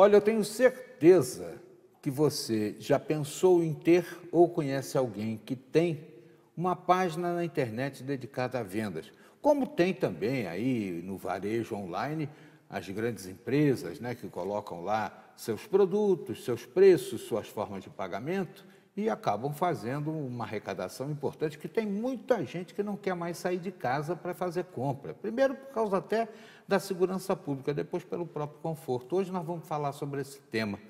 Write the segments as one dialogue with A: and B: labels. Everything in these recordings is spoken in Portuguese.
A: Olha, eu tenho certeza que você já pensou em ter ou conhece alguém que tem uma página na internet dedicada a vendas, como tem também aí no varejo online as grandes empresas né, que colocam lá seus produtos, seus preços, suas formas de pagamento e acabam fazendo uma arrecadação importante, que tem muita gente que não quer mais sair de casa para fazer compra. Primeiro por causa até da segurança pública, depois pelo próprio conforto. Hoje nós vamos falar sobre esse tema,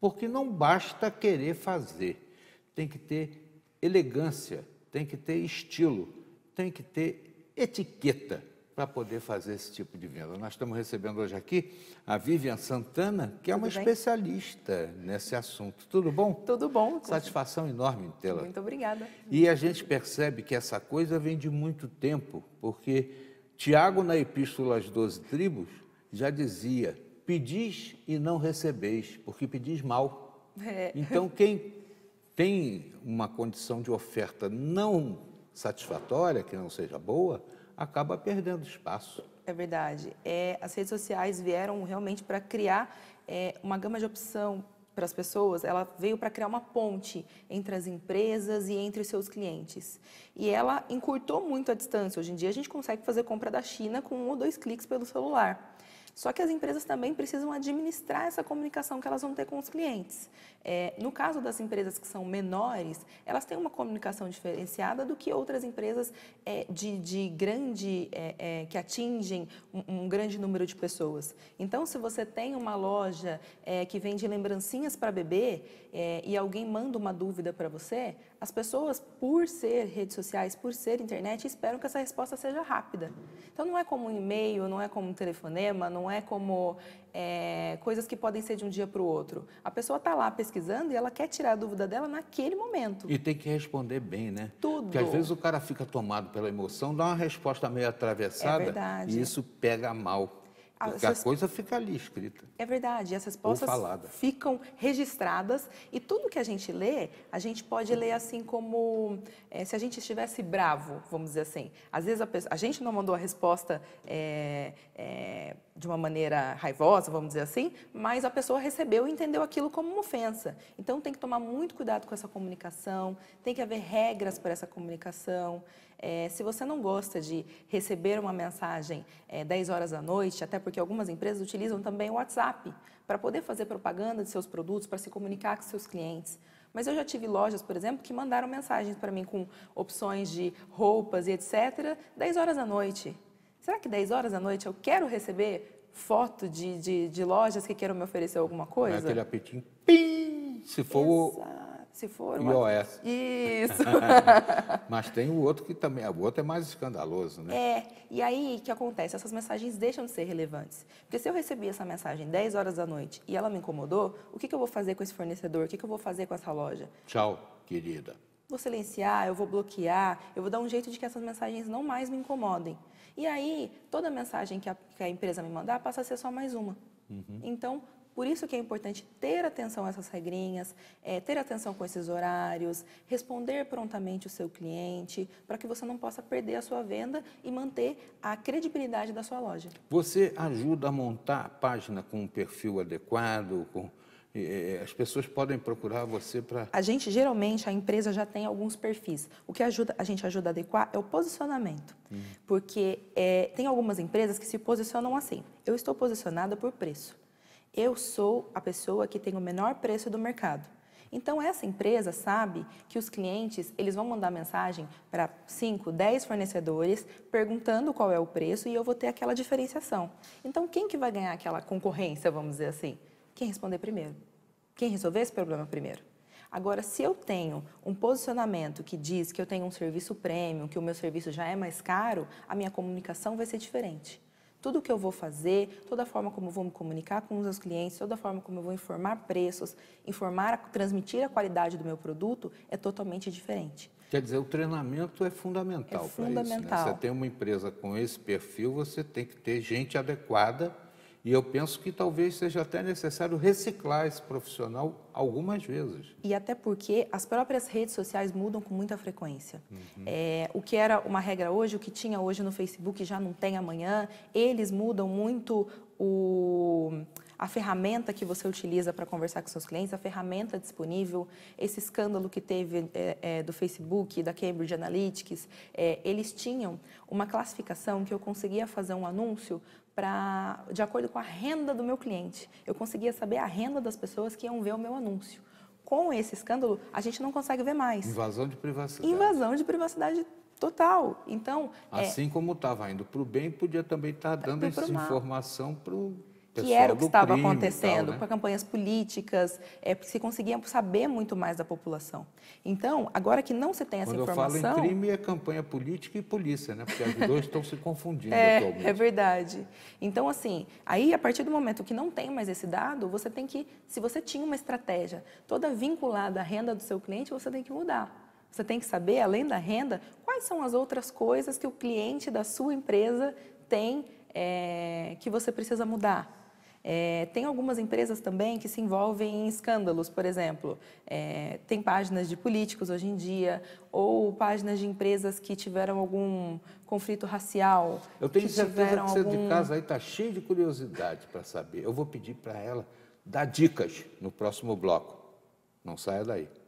A: porque não basta querer fazer, tem que ter elegância, tem que ter estilo, tem que ter etiqueta para poder fazer esse tipo de venda. Nós estamos recebendo hoje aqui a Vivian Santana, que é uma bem? especialista nesse assunto. Tudo bom? Tudo bom. Satisfação você. enorme tê-la. Muito obrigada. E a gente percebe que essa coisa vem de muito tempo, porque Tiago, na Epístola às Doze Tribos, já dizia: pedis e não recebeis, porque pedis mal.
B: É. Então, quem
A: tem uma condição de oferta não satisfatória, que não seja boa, acaba perdendo espaço.
B: É verdade. É, as redes sociais vieram realmente para criar é, uma gama de opção para as pessoas, ela veio para criar uma ponte entre as empresas e entre os seus clientes. E ela encurtou muito a distância. Hoje em dia a gente consegue fazer compra da China com um ou dois cliques pelo celular. Só que as empresas também precisam administrar essa comunicação que elas vão ter com os clientes. É, no caso das empresas que são menores, elas têm uma comunicação diferenciada do que outras empresas é, de, de, grande é, é que atingem um, um, grande número de pessoas. Então, se você tem uma loja é, que vende lembrancinhas para bebê é, e alguém manda uma dúvida para você, as pessoas, por ser redes sociais, por ser internet, esperam que essa resposta seja rápida. Então, não é como um e-mail, não é como um telefonema, não não é como é, coisas que podem ser de um dia para o outro. A pessoa está lá pesquisando e ela quer tirar a dúvida dela naquele momento.
A: E tem que responder bem, né?
B: Tudo. Porque às vezes o
A: cara fica tomado pela emoção, dá uma resposta meio atravessada é verdade. e isso pega mal. Porque a coisa fica ali escrita.
B: É verdade, essas respostas ficam registradas e tudo que a gente lê, a gente pode ler assim como é, se a gente estivesse bravo, vamos dizer assim. Às vezes a, pessoa, a gente não mandou a resposta é, é, de uma maneira raivosa, vamos dizer assim, mas a pessoa recebeu e entendeu aquilo como uma ofensa. Então tem que tomar muito cuidado com essa comunicação, tem que haver regras para essa comunicação. É, se você não gosta de receber uma mensagem é, 10 horas da noite, até porque algumas empresas utilizam também o WhatsApp para poder fazer propaganda de seus produtos, para se comunicar com seus clientes. Mas eu já tive lojas, por exemplo, que mandaram mensagens para mim com opções de roupas e etc. 10 horas da noite. Será que 10 horas da noite eu quero receber foto de, de, de lojas que queiram me oferecer alguma coisa? É aquele apetinho, pim,
A: se for... Exato.
B: Se for. iOS. Isso.
A: Mas tem o outro que também. O outro é mais escandaloso, né?
B: É. E aí, o que acontece? Essas mensagens deixam de ser relevantes. Porque se eu recebi essa mensagem 10 horas da noite e ela me incomodou, o que, que eu vou fazer com esse fornecedor? O que, que eu vou fazer com essa loja?
A: Tchau, querida
B: vou silenciar, eu vou bloquear, eu vou dar um jeito de que essas mensagens não mais me incomodem. E aí, toda mensagem que a, que a empresa me mandar passa a ser só mais uma. Uhum. Então, por isso que é importante ter atenção a essas regrinhas, é, ter atenção com esses horários, responder prontamente o seu cliente, para que você não possa perder a sua venda e manter a credibilidade da sua loja.
A: Você ajuda a montar a página com um perfil adequado, com as pessoas podem procurar você para.
B: A gente, geralmente, a empresa já tem alguns perfis. O que ajuda, a gente ajuda a adequar é o posicionamento. Uhum. Porque é, tem algumas empresas que se posicionam assim. Eu estou posicionada por preço. Eu sou a pessoa que tem o menor preço do mercado. Então essa empresa sabe que os clientes, eles vão mandar mensagem para 5, 10 fornecedores perguntando qual é o preço e eu vou ter aquela diferenciação. Então quem que vai ganhar aquela concorrência, vamos dizer assim? Quem responder primeiro? Quem resolver esse problema primeiro? Agora, se eu tenho um posicionamento que diz que eu tenho um serviço premium, que o meu serviço já é mais caro, a minha comunicação vai ser diferente. Tudo que eu vou fazer, toda a forma como eu vou me comunicar com os meus clientes, toda a forma como eu vou informar preços, informar, transmitir a qualidade do meu produto é totalmente diferente.
A: Quer dizer, o treinamento é fundamental é para isso. Né? Você tem uma empresa com esse perfil, você tem que ter gente adequada e eu penso que talvez seja até necessário reciclar esse profissional algumas vezes.
B: E até porque as próprias redes sociais mudam com muita frequência. Uhum. É, o que era uma regra hoje, o que tinha hoje no Facebook já não tem amanhã. Eles mudam muito o a ferramenta que você utiliza para conversar com seus clientes, a ferramenta disponível, esse escândalo que teve é, é, do Facebook, da Cambridge Analytics, é, eles tinham uma classificação que eu conseguia fazer um anúncio para de acordo com a renda do meu cliente. Eu conseguia saber a renda das pessoas que iam ver o meu anúncio. Com esse escândalo, a gente não consegue ver mais.
A: Invasão de privacidade. Invasão
B: de privacidade total. Então,
A: é assim é, como estava indo para o bem, podia também estar tá dando tá essa informação para o que era o que estava acontecendo, tal, né? com
B: campanhas políticas, é, se conseguia saber muito mais da população. Então, agora que não se tem essa Quando informação... Quando eu falo em crime,
A: é campanha política e polícia, né? Porque os dois estão se confundindo é, atualmente. É
B: verdade. Então, assim, aí a partir do momento que não tem mais esse dado, você tem que, se você tinha uma estratégia toda vinculada à renda do seu cliente, você tem que mudar. Você tem que saber, além da renda, quais são as outras coisas que o cliente da sua empresa tem é, que você precisa mudar. É, tem algumas empresas também que se envolvem em escândalos, por exemplo, é, tem páginas de políticos hoje em dia, ou páginas de empresas que tiveram algum conflito racial. Eu tenho que certeza que você algum... de casa
A: aí está cheio de curiosidade para saber. Eu vou pedir para ela dar dicas no próximo bloco. Não saia daí.